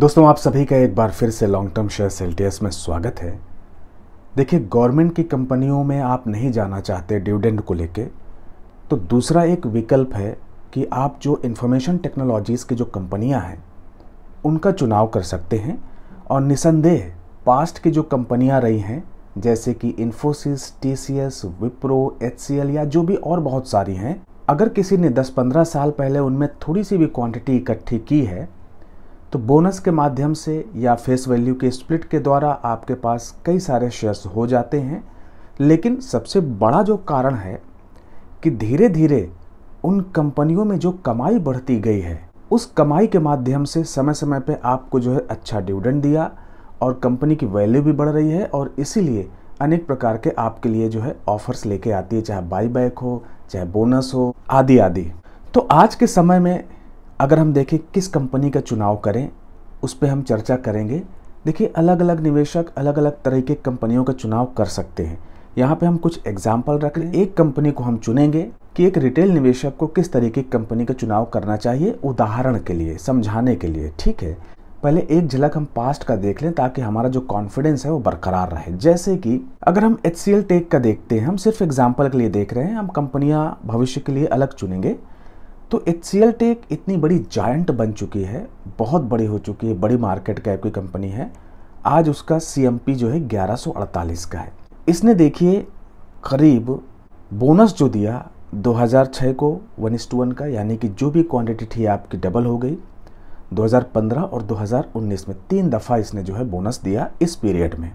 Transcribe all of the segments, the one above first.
दोस्तों आप सभी का एक बार फिर से लॉन्ग टर्म शेयर सेल्टियस में स्वागत है देखिए गवर्नमेंट की कंपनियों में आप नहीं जाना चाहते डिविडेंड को लेके तो दूसरा एक विकल्प है कि आप जो इन्फॉर्मेशन टेक्नोलॉजीज़ की जो कंपनियां हैं उनका चुनाव कर सकते हैं और निसंदेह पास्ट की जो कंपनियां रही हैं जैसे कि इन्फोसिस टीसीएस विप्रो एचसीएल या जो भी और बहुत सारी हैं अगर किसी ने 10-15 साल पहले उनमें थोड़ी सी भी क्वांटिटी इकट्ठी की है तो बोनस के माध्यम से या फेस वैल्यू के स्प्लिट के द्वारा आपके पास कई सारे शेयर्स हो जाते हैं लेकिन सबसे बड़ा जो कारण है कि धीरे धीरे उन कंपनियों में जो कमाई बढ़ती गई है उस कमाई के माध्यम से समय समय पे आपको जो है अच्छा डिविडेंड दिया और कंपनी की वैल्यू भी बढ़ रही है और इसीलिए अनेक प्रकार के आपके लिए जो है ऑफर्स लेके आती है चाहे बाईबैक हो चाहे बोनस हो आदि आदि तो आज के समय में अगर हम देखें किस कंपनी का चुनाव करें उस पर हम चर्चा करेंगे देखिए अलग अलग निवेशक अलग अलग तरह के कंपनियों का चुनाव कर सकते हैं यहाँ पे हम कुछ एग्जाम्पल रख रहे हैं एक कंपनी को हम चुनेंगे कि एक रिटेल निवेशक को किस तरीके की कंपनी का चुनाव करना चाहिए उदाहरण के लिए समझाने के लिए ठीक है पहले एक झलक हम पास्ट का देख लें ताकि हमारा जो कॉन्फिडेंस है वो बरकरार रहे जैसे कि अगर हम एच टेक का देखते हैं हम सिर्फ एग्जाम्पल के लिए देख रहे हैं हम कंपनियां भविष्य के लिए अलग चुनेंगे तो एच सी एल टेक इतनी बड़ी जायंट बन चुकी है बहुत बड़ी हो चुकी है बड़ी मार्केट कैप की कंपनी है आज उसका सी एम पी जो है अड़तालीस का है इसने देखिए करीब बोनस जो दिया 2006 को वन इस टू वन का यानी कि जो भी क्वांटिटी थी आपकी डबल हो गई 2015 और 2019 में तीन दफ़ा इसने जो है बोनस दिया इस पीरियड में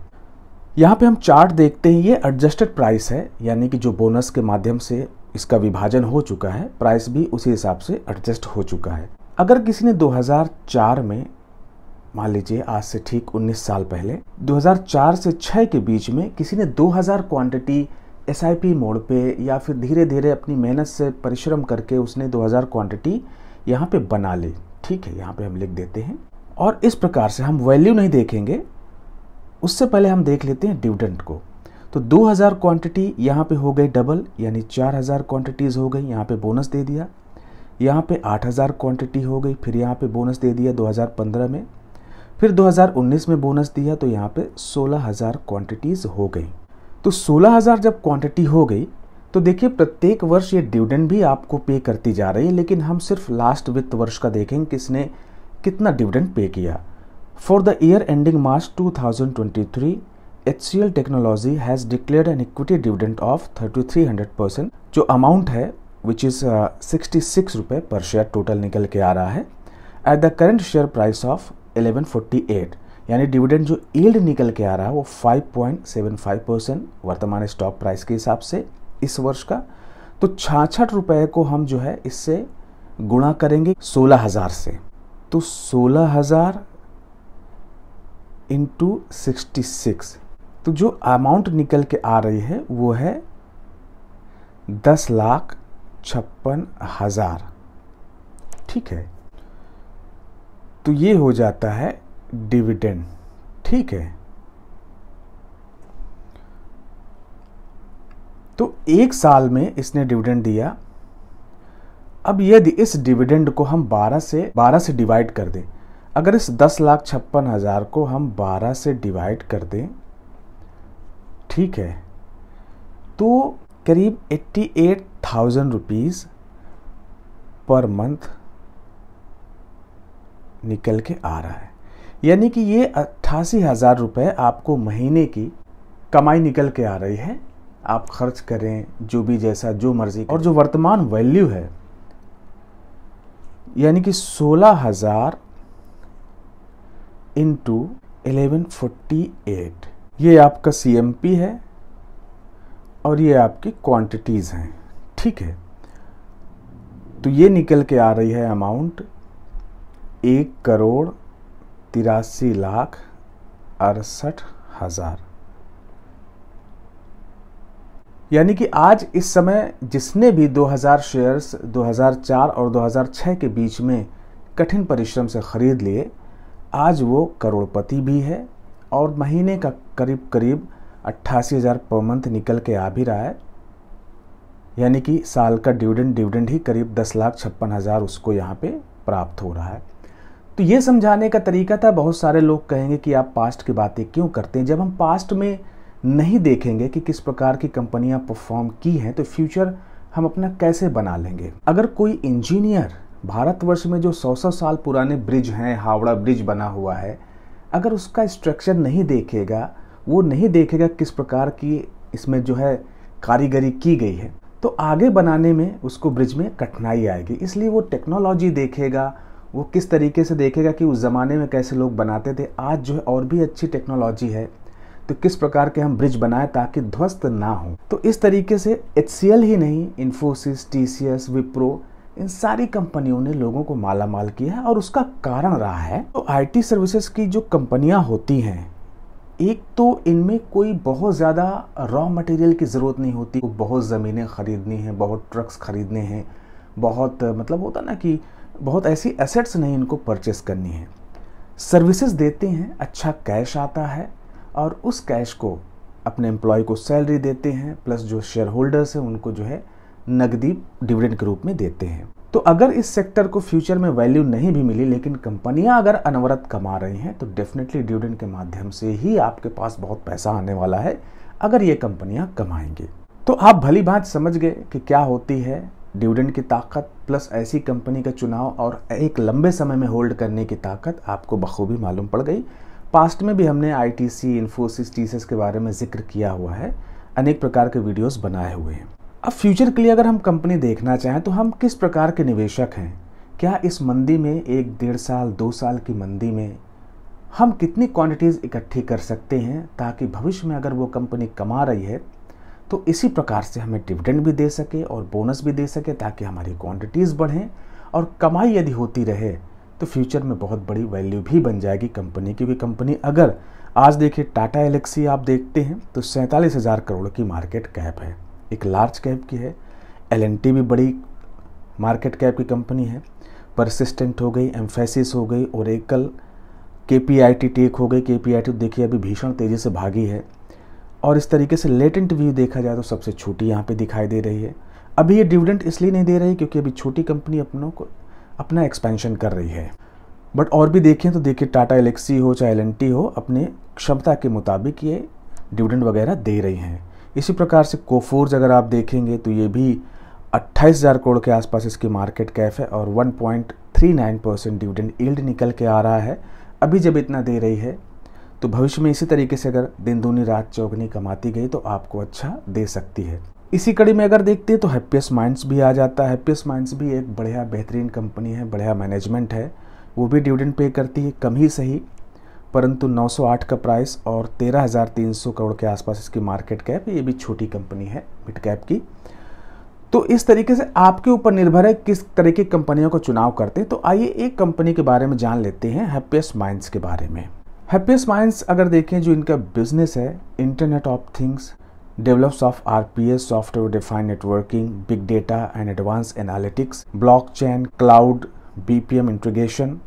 यहाँ पे हम चार्ट देखते हैं ये एडजस्टेड प्राइस है यानी कि जो बोनस के माध्यम से इसका विभाजन हो चुका है प्राइस भी उसी हिसाब से एडजस्ट हो चुका है अगर किसी ने 2004 में मान लीजिए आज से ठीक 19 साल पहले 2004 से 6 के बीच में किसी ने 2000 क्वांटिटी एस मोड पे या फिर धीरे धीरे अपनी मेहनत से परिश्रम करके उसने 2000 क्वांटिटी यहाँ पे बना ली ठीक है यहाँ पे हम लिख देते हैं और इस प्रकार से हम वैल्यू नहीं देखेंगे उससे पहले हम देख लेते हैं डिविडेंट को तो 2000 क्वांटिटी यहाँ पे हो गई डबल यानी 4000 क्वांटिटीज़ हो गई यहाँ पे बोनस दे दिया यहाँ पे 8000 क्वांटिटी हो गई फिर यहाँ पे बोनस दे दिया 2015 में फिर 2019 में बोनस दिया तो यहाँ पे 16000 क्वांटिटीज़ हो गई तो 16000 जब क्वांटिटी हो गई तो देखिए प्रत्येक वर्ष ये डिविडेंड भी आपको पे करती जा रही है लेकिन हम सिर्फ लास्ट वित्त वर्ष का देखेंगे किसने कितना डिविडेंड पे किया for the year ending March two HCL Technology has declared an equity dividend of 3300% जो अमाउंट है विच इज़ सिक्सटी सिक्स रुपये पर शेयर टोटल निकल के आ रहा है at the current share price of 1148 यानी डिविडेंड जो ईल्ड निकल के आ रहा है वो 5.75 परसेंट वर्तमान स्टॉक प्राइस के हिसाब से इस वर्ष का तो छाछठ रुपए को हम जो है इससे गुणा करेंगे सोलह हज़ार से तो सोलह हज़ार इंटू सिक्सटी सिक्स तो जो अमाउंट निकल के आ रही है वो है दस लाख छप्पन हज़ार ठीक है तो ये हो जाता है डिविडेंड ठीक है तो एक साल में इसने डिविडेंड दिया अब यदि इस डिविडेंड को हम 12 से 12 से डिवाइड कर दें अगर इस दस लाख छप्पन हज़ार को हम 12 से डिवाइड कर दें ठीक है तो करीब eighty eight thousand rupees per month निकल के आ रहा है यानी कि ये अट्ठासी हज़ार रुपये आपको महीने की कमाई निकल के आ रही है आप खर्च करें जो भी जैसा जो मर्जी और जो वर्तमान वैल्यू है यानी कि सोलह हज़ार इंटू एलेवन फोर्टी एट ये आपका सी है और ये आपकी क्वांटिटीज़ हैं ठीक है तो ये निकल के आ रही है अमाउंट एक करोड़ तिरासी लाख अड़सठ हज़ार यानी कि आज इस समय जिसने भी 2000 शेयर्स 2004 और 2006 के बीच में कठिन परिश्रम से ख़रीद लिए आज वो करोड़पति भी है और महीने का करीब करीब अट्ठासी हज़ार पर मंथ निकल के आ भी रहा है यानी कि साल का डिविडेंड डिविडेंड ही करीब दस लाख छप्पन हज़ार उसको यहाँ पे प्राप्त हो रहा है तो ये समझाने का तरीका था बहुत सारे लोग कहेंगे कि आप पास्ट की बातें क्यों करते हैं जब हम पास्ट में नहीं देखेंगे कि किस प्रकार की कंपनियां परफॉर्म की हैं तो फ्यूचर हम अपना कैसे बना लेंगे अगर कोई इंजीनियर भारतवर्ष में जो सौ सौ साल पुराने ब्रिज हैं हावड़ा ब्रिज बना हुआ है अगर उसका स्ट्रक्चर नहीं देखेगा वो नहीं देखेगा किस प्रकार की इसमें जो है कारीगरी की गई है तो आगे बनाने में उसको ब्रिज में कठिनाई आएगी इसलिए वो टेक्नोलॉजी देखेगा वो किस तरीके से देखेगा कि उस ज़माने में कैसे लोग बनाते थे आज जो है और भी अच्छी टेक्नोलॉजी है तो किस प्रकार के हम ब्रिज बनाएं ताकि ध्वस्त ना हो तो इस तरीके से एच ही नहीं इन्फोसिस टी सी विप्रो इन सारी कंपनियों ने लोगों को माला माल किया है और उसका कारण रहा है तो आईटी सर्विसेज की जो कंपनियां होती हैं एक तो इनमें कोई बहुत ज़्यादा रॉ मटेरियल की ज़रूरत नहीं होती बहुत ज़मीनें ख़रीदनी हैं बहुत ट्रक्स ख़रीदने हैं बहुत मतलब होता ना कि बहुत ऐसी एसेट्स नहीं इनको परचेस करनी है सर्विसेज देते हैं अच्छा कैश आता है और उस कैश को अपने एम्प्लॉय को सैलरी देते हैं प्लस जो शेयर होल्डर्स हैं उनको जो है नकदी डिविडेंड के रूप में देते हैं तो अगर इस सेक्टर को फ्यूचर में वैल्यू नहीं भी मिली लेकिन कंपनियां अगर अनवरत कमा रही हैं तो डेफिनेटली डिविडेंड के माध्यम से ही आपके पास बहुत पैसा आने वाला है अगर ये कंपनियां कमाएंगे तो आप भली बात समझ गए कि क्या होती है डिविडेंड की ताकत प्लस ऐसी कंपनी का चुनाव और एक लंबे समय में होल्ड करने की ताकत आपको बखूबी मालूम पड़ गई पास्ट में भी हमने I T C Infosys TCS के बारे में जिक्र किया हुआ है अनेक प्रकार के वीडियोस बनाए हुए हैं अब फ्यूचर के लिए अगर हम कंपनी देखना चाहें तो हम किस प्रकार के निवेशक हैं क्या इस मंदी में एक डेढ़ साल दो साल की मंदी में हम कितनी क्वांटिटीज़ इकट्ठी कर सकते हैं ताकि भविष्य में अगर वो कंपनी कमा रही है तो इसी प्रकार से हमें डिविडेंड भी दे सके और बोनस भी दे सके ताकि हमारी क्वांटिटीज़ बढ़ें और कमाई यदि होती रहे तो फ्यूचर में बहुत बड़ी वैल्यू भी बन जाएगी कंपनी की क्योंकि कंपनी अगर आज देखिए टाटा एलेक्सी आप देखते हैं तो सैंतालीस हज़ार करोड़ की मार्केट कैप है एक लार्ज कैप की है एल भी बड़ी मार्केट कैप की कंपनी है परसिस्टेंट हो गई एम्फेसिस हो गई और एकल के पी आई टी टेक हो गई के पी आई टी देखिए अभी भीषण तेज़ी से भागी है और इस तरीके से लेटेंट व्यू देखा जाए तो सबसे छोटी यहाँ पे दिखाई दे रही है अभी ये डिविडेंट इसलिए नहीं दे रही क्योंकि अभी छोटी कंपनी अपनों को अपना एक्सपेंशन कर रही है बट और भी देखें तो देखिए टाटा एलेक्सी हो चाहे एल हो अपने क्षमता के मुताबिक ये डिविडेंट वगैरह दे रही हैं इसी प्रकार से कोफोर्ज अगर आप देखेंगे तो ये भी 28,000 करोड़ के आसपास इसकी मार्केट कैफ है और 1.39 परसेंट डिविडेंड ईल्ड निकल के आ रहा है अभी जब इतना दे रही है तो भविष्य में इसी तरीके से अगर दिन दूनी रात चौगनी कमाती गई तो आपको अच्छा दे सकती है इसी कड़ी में अगर देखते हैं तो हैप्पीएस्ट माइंड्स भी आ जाता है हैप्पीएस्ट माइंड्स भी एक बढ़िया बेहतरीन कंपनी है बढ़िया मैनेजमेंट है वो भी डिविडेंड पे करती है कम ही सही परंतु 908 का प्राइस और 13,300 करोड़ के आसपास इसकी मार्केट कैप ये भी छोटी कंपनी है मिड कैप की तो इस तरीके से आपके ऊपर निर्भर है किस तरह की कंपनियों का चुनाव करते हैं तो आइए एक कंपनी के बारे में जान लेते हैं हैप्पीएस्ट माइंड्स के बारे में हैप्पीएस्ट माइंड्स अगर देखें जो इनका बिजनेस है internet of things DevOps of RPS software defined networking big data and advance analytics blockchain cloud BPM integration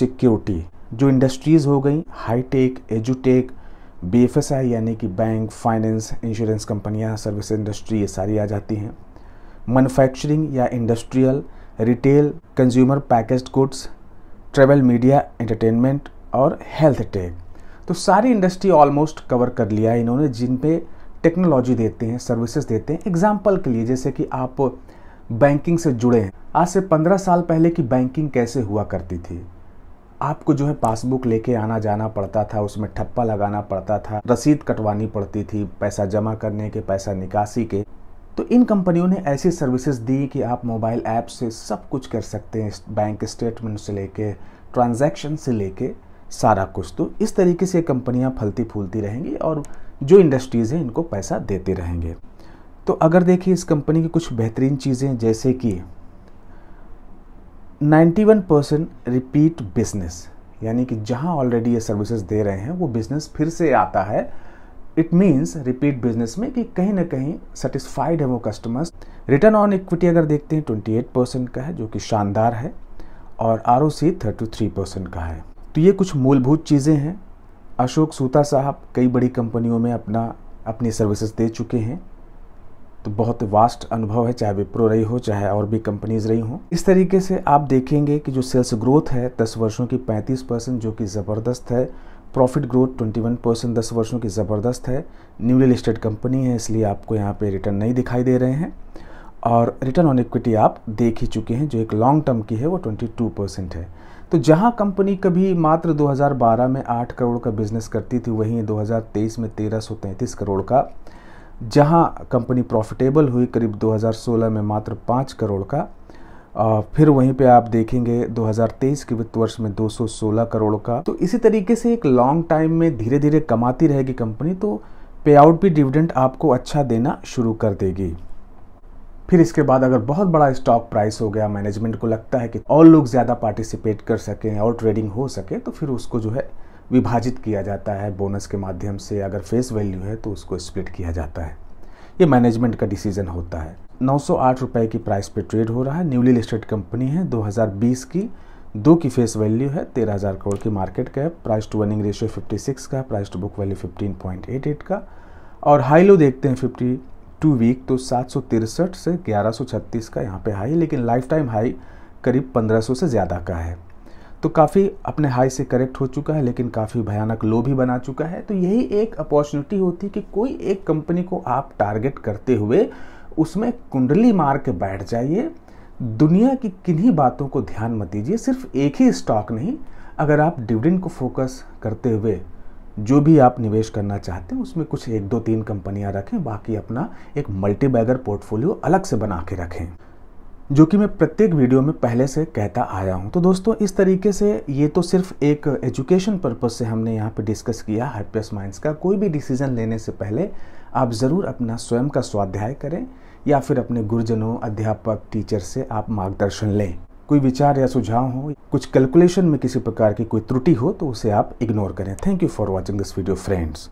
security जो इंडस्ट्रीज़ हो गई हाईटेक एजुटेक बी एफ एस आई यानी कि बैंक फाइनेंस इंश्योरेंस कंपनियाँ सर्विस इंडस्ट्री ये सारी आ जाती हैं मैनुफैक्चरिंग या industrial retail consumer package goods travel media entertainment और हेल्थ टेक तो सारी इंडस्ट्री ऑलमोस्ट कवर कर लिया है इन्होंने जिन पे टेक्नोलॉजी देते हैं सर्विसेज देते हैं एग्जाम्पल के लिए जैसे कि आप बैंकिंग से जुड़े हैं आज से पंद्रह साल पहले की बैंकिंग कैसे हुआ करती थी आपको जो है पासबुक लेके आना जाना पड़ता था उसमें ठप्पा लगाना पड़ता था रसीद कटवानी पड़ती थी पैसा जमा करने के पैसा निकासी के तो इन कंपनियों ने ऐसी सर्विसेज दी कि आप मोबाइल ऐप से सब कुछ कर सकते हैं बैंक स्टेटमेंट से लेके ट्रांजैक्शन से लेके सारा कुछ तो इस तरीके से कंपनियां फलती फूलती रहेंगी और जो इंडस्ट्रीज़ हैं इनको पैसा देते रहेंगे तो अगर देखिए इस कंपनी की कुछ बेहतरीन चीज़ें जैसे कि ninety one percent repeat business यानी कि जहां ऑलरेडी ये सर्विसेज दे रहे हैं वो बिजनेस फिर से आता है इट मीन्स रिपीट बिजनेस में कि कहीं ना कहीं सेटिस्फाइड है वो कस्टमर्स रिटर्न ऑन इक्विटी अगर देखते हैं ट्वेंटी एट परसेंट का है जो कि शानदार है और R O C thirty three percent का है तो ये कुछ मूलभूत चीज़ें हैं अशोक सूता साहब कई बड़ी कंपनियों में अपना अपनी सर्विसेज दे चुके हैं तो बहुत वास्ट अनुभव है चाहे विप्रो रही हो चाहे और भी कंपनीज रही हो इस तरीके से आप देखेंगे कि जो सेल्स ग्रोथ है दस वर्षों की पैंतीस परसेंट जो कि ज़बरदस्त है प्रॉफिट ग्रोथ 21 परसेंट दस वर्षों की ज़बरदस्त है न्यूली लिस्टेड कंपनी है इसलिए आपको यहाँ पे रिटर्न नहीं दिखाई दे रहे हैं और रिटर्न ऑन इक्विटी आप देख ही चुके हैं जो एक लॉन्ग टर्म की है वो 22 परसेंट है तो जहाँ कंपनी कभी मात्र 2012 में 8 करोड़ का बिजनेस करती थी वहीं 2023 में तेरह करोड़ का जहां कंपनी प्रॉफिटेबल हुई करीब 2016 में मात्र पाँच करोड़ का फिर वहीं पे आप देखेंगे 2023 के वित्त वर्ष में 216 करोड़ का तो इसी तरीके से एक लॉन्ग टाइम में धीरे धीरे कमाती रहेगी कंपनी तो पे आउट भी डिविडेंड आपको अच्छा देना शुरू कर देगी फिर इसके बाद अगर बहुत बड़ा स्टॉक प्राइस हो गया मैनेजमेंट को लगता है कि और लोग ज़्यादा पार्टिसिपेट कर सकें और ट्रेडिंग हो सके तो फिर उसको जो है विभाजित किया जाता है बोनस के माध्यम से अगर फेस वैल्यू है तो उसको स्प्लिट किया जाता है ये मैनेजमेंट का डिसीजन होता है नौ रुपए की प्राइस पे ट्रेड हो रहा है न्यूली लिस्टेड कंपनी है 2020 की दो की फेस वैल्यू है तेरह हज़ार करोड़ की market cap price to earning ratio 56 का प्राइस टू बुक वैल्यू 15.88 का और हाई लो देखते हैं 52 वीक तो सात से ग्यारह का यहाँ पर हाई लेकिन लाइफ टाइम हाई करीब पंद्रह से ज़्यादा का है तो काफ़ी अपने हाई से करेक्ट हो चुका है लेकिन काफ़ी भयानक लो भी बना चुका है तो यही एक अपॉर्चुनिटी होती है कि कोई एक कंपनी को आप टारगेट करते हुए उसमें कुंडली मार के बैठ जाइए दुनिया की किन्हीं बातों को ध्यान मत दीजिए सिर्फ एक ही स्टॉक नहीं अगर आप डिविडेंड को फोकस करते हुए जो भी आप निवेश करना चाहते हैं उसमें कुछ एक दो तीन कंपनियां रखें बाकी अपना एक मल्टीबैगर पोर्टफोलियो अलग से बना के रखें जो कि मैं प्रत्येक वीडियो में पहले से कहता आया हूं तो दोस्तों इस तरीके से ये तो सिर्फ एक एजुकेशन पर्पज़ से हमने यहाँ पे डिस्कस किया हैप्पीस माइंड्स का कोई भी डिसीजन लेने से पहले आप ज़रूर अपना स्वयं का स्वाध्याय करें या फिर अपने गुरुजनों अध्यापक टीचर से आप मार्गदर्शन लें कोई विचार या सुझाव हो कुछ कैलकुलेशन में किसी प्रकार की कोई त्रुटि हो तो उसे आप इग्नोर करें thank you for watching this video friends